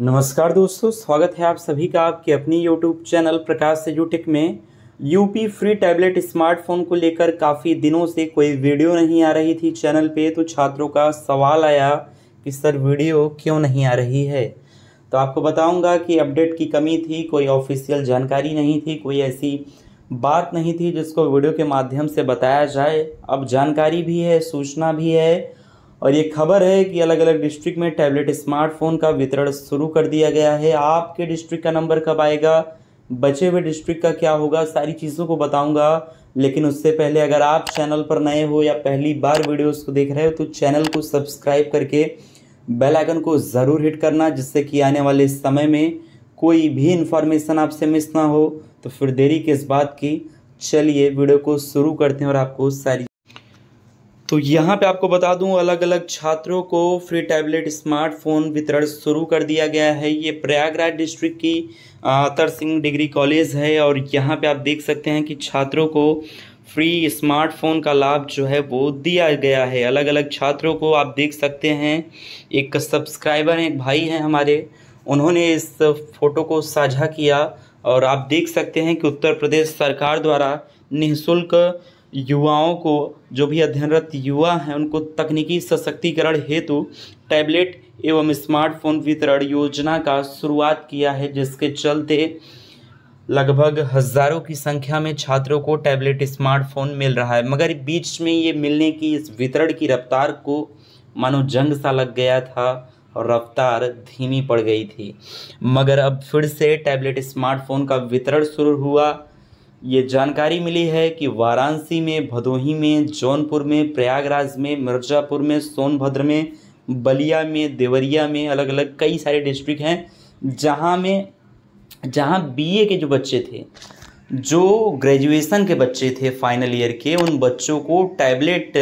नमस्कार दोस्तों स्वागत है आप सभी का आपके अपनी यूट्यूब चैनल प्रकाश से यूटेक में यूपी फ्री टैबलेट स्मार्टफोन को लेकर काफ़ी दिनों से कोई वीडियो नहीं आ रही थी चैनल पे तो छात्रों का सवाल आया कि सर वीडियो क्यों नहीं आ रही है तो आपको बताऊंगा कि अपडेट की कमी थी कोई ऑफिशियल जानकारी नहीं थी कोई ऐसी बात नहीं थी जिसको वीडियो के माध्यम से बताया जाए अब जानकारी भी है सूचना भी है और ये खबर है कि अलग अलग डिस्ट्रिक्ट में टैबलेट स्मार्टफोन का वितरण शुरू कर दिया गया है आपके डिस्ट्रिक्ट का नंबर कब आएगा बचे हुए डिस्ट्रिक्ट का क्या होगा सारी चीज़ों को बताऊंगा लेकिन उससे पहले अगर आप चैनल पर नए हो या पहली बार वीडियोस को देख रहे हो तो चैनल को सब्सक्राइब करके बेल आइकन को ज़रूर हिट करना जिससे कि आने वाले समय में कोई भी इन्फॉर्मेशन आपसे मिस ना हो तो फिर देरी किस बात की चलिए वीडियो को शुरू करते हैं और आपको सारी तो यहाँ पे आपको बता दूँ अलग अलग छात्रों को फ्री टैबलेट स्मार्टफोन वितरण शुरू कर दिया गया है ये प्रयागराज डिस्ट्रिक्ट की आतर सिंह डिग्री कॉलेज है और यहाँ पे आप देख सकते हैं कि छात्रों को फ्री स्मार्टफोन का लाभ जो है वो दिया गया है अलग अलग छात्रों को आप देख सकते हैं एक सब्सक्राइबर हैं एक भाई हैं हमारे उन्होंने इस फोटो को साझा किया और आप देख सकते हैं कि उत्तर प्रदेश सरकार द्वारा निःशुल्क युवाओं को जो भी अध्ययनरत युवा हैं उनको तकनीकी सशक्तिकरण हेतु टैबलेट एवं स्मार्टफोन वितरण योजना का शुरुआत किया है जिसके चलते लगभग हज़ारों की संख्या में छात्रों को टैबलेट स्मार्टफोन मिल रहा है मगर बीच में ये मिलने की इस वितरण की रफ्तार को मानो जंग सा लग गया था और रफ्तार धीमी पड़ गई थी मगर अब फिर से टैबलेट स्मार्टफोन का वितरण शुरू हुआ ये जानकारी मिली है कि वाराणसी में भदोही में जौनपुर में प्रयागराज में मिर्जापुर में सोनभद्र में बलिया में देवरिया में अलग अलग कई सारे डिस्ट्रिक्ट हैं जहाँ में जहाँ बीए के जो बच्चे थे जो ग्रेजुएशन के बच्चे थे फाइनल ईयर के उन बच्चों को टैबलेट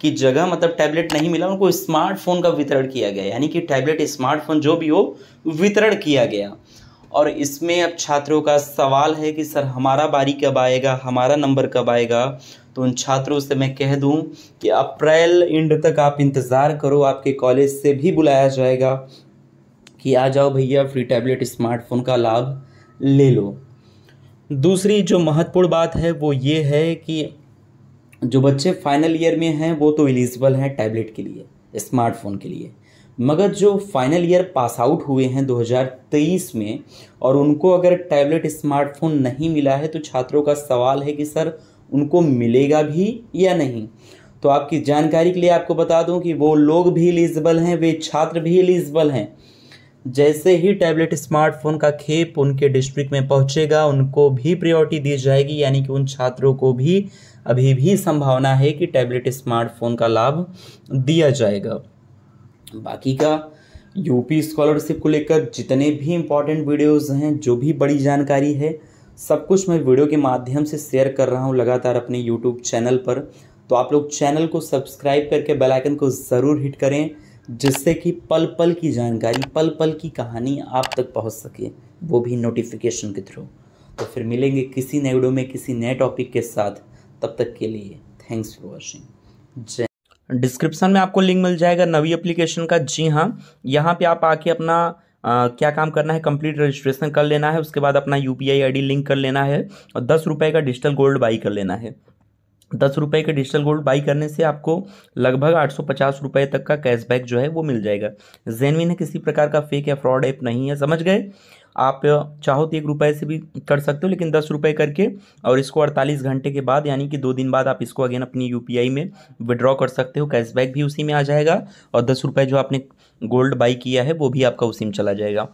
की जगह मतलब टैबलेट नहीं मिला उनको स्मार्टफोन का वितरण किया गया यानी कि टैबलेट स्मार्टफोन जो भी हो वितरण किया गया और इसमें अब छात्रों का सवाल है कि सर हमारा बारी कब आएगा हमारा नंबर कब आएगा तो उन छात्रों से मैं कह दूं कि अप्रैल एंड तक आप इंतज़ार करो आपके कॉलेज से भी बुलाया जाएगा कि आ जाओ भैया फ्री टैबलेट स्मार्टफोन का लाभ ले लो दूसरी जो महत्वपूर्ण बात है वो ये है कि जो बच्चे फाइनल ईयर में हैं वो तो एलिजिबल हैं टैबलेट के लिए स्मार्टफोन के लिए मगर जो फाइनल ईयर पास आउट हुए हैं 2023 में और उनको अगर टैबलेट स्मार्टफोन नहीं मिला है तो छात्रों का सवाल है कि सर उनको मिलेगा भी या नहीं तो आपकी जानकारी के लिए आपको बता दूं कि वो लोग भी एलिजिबल हैं वे छात्र भी एलिजिबल हैं जैसे ही टैबलेट स्मार्टफोन का खेप उनके डिस्ट्रिक्ट में पहुंचेगा उनको भी प्रायोरिटी दी जाएगी यानी कि उन छात्रों को भी अभी भी संभावना है कि टैबलेट स्मार्टफोन का लाभ दिया जाएगा बाकी का यूपी स्कॉलरशिप को लेकर जितने भी इम्पॉर्टेंट वीडियोस हैं जो भी बड़ी जानकारी है सब कुछ मैं वीडियो के माध्यम से शेयर कर रहा हूँ लगातार अपने यूट्यूब चैनल पर तो आप लोग चैनल को सब्सक्राइब करके बेल आइकन को ज़रूर हिट करें जिससे कि पल पल की जानकारी पल पल की कहानी आप तक पहुँच सके वो भी नोटिफिकेशन के थ्रू तो फिर मिलेंगे किसी नए वीडियो में किसी नए टॉपिक के साथ तब तक के लिए थैंक्स फॉर वॉचिंग जय डिस्क्रिप्शन में आपको लिंक मिल जाएगा नवी एप्लीकेशन का जी हाँ यहाँ पे आप आके अपना आ, क्या काम करना है कंप्लीट रजिस्ट्रेशन कर लेना है उसके बाद अपना U P I I link कर लेना है और दस रुपये का डिजिटल गोल्ड बाई कर लेना है दस रुपये के डिजिटल गोल्ड बाई करने से आपको लगभग आठ सौ पचास रुपये तक का कैशबैक जो है वो मिल जाएगा जेनविन है किसी प्रकार का फेक या फ्रॉड ऐप नहीं है समझ गए आप चाहो तो एक रुपये से भी कर सकते हो लेकिन दस रुपये करके और इसको अड़तालीस घंटे के बाद यानी कि दो दिन बाद आप इसको अगेन अपनी यू में विड्रॉ कर सकते हो कैशबैक भी उसी में आ जाएगा और दस रुपये जो आपने गोल्ड बाई किया है वो भी आपका उसी में चला जाएगा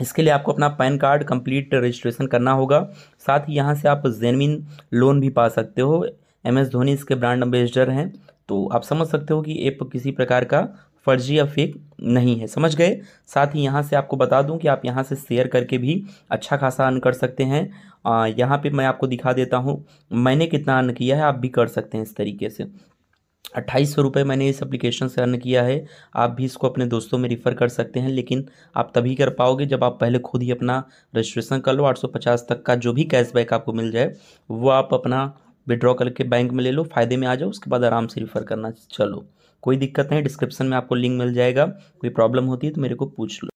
इसके लिए आपको अपना पैन कार्ड कंप्लीट रजिस्ट्रेशन करना होगा साथ ही यहाँ से आप जेनविन लोन भी पा सकते हो एम एस धोनी इसके ब्रांड एम्बेसडर हैं तो आप समझ सकते हो कि ऐप किसी प्रकार का फर्जी या फेक नहीं है समझ गए साथ ही यहाँ से आपको बता दूँ कि आप यहाँ से शेयर करके भी अच्छा खासा अन कर सकते हैं यहाँ पे मैं आपको दिखा देता हूँ मैंने कितना अन किया है आप भी कर सकते हैं इस तरीके से अट्ठाईस सौ रुपये मैंने इस एप्लीकेशन से अर्न किया है आप भी इसको अपने दोस्तों में रिफ़र कर सकते हैं लेकिन आप तभी कर पाओगे जब आप पहले खुद ही अपना रजिस्ट्रेशन कर लो 850 तक का जो भी कैशबैक आपको मिल जाए वो आप अपना विड्रॉ करके बैंक में ले लो फ़ायदे में आ जाओ उसके बाद आराम से रिफ़र करना चलो कोई दिक्कत नहीं डिस्क्रिप्शन में आपको लिंक मिल जाएगा कोई प्रॉब्लम होती है तो मेरे को पूछ लो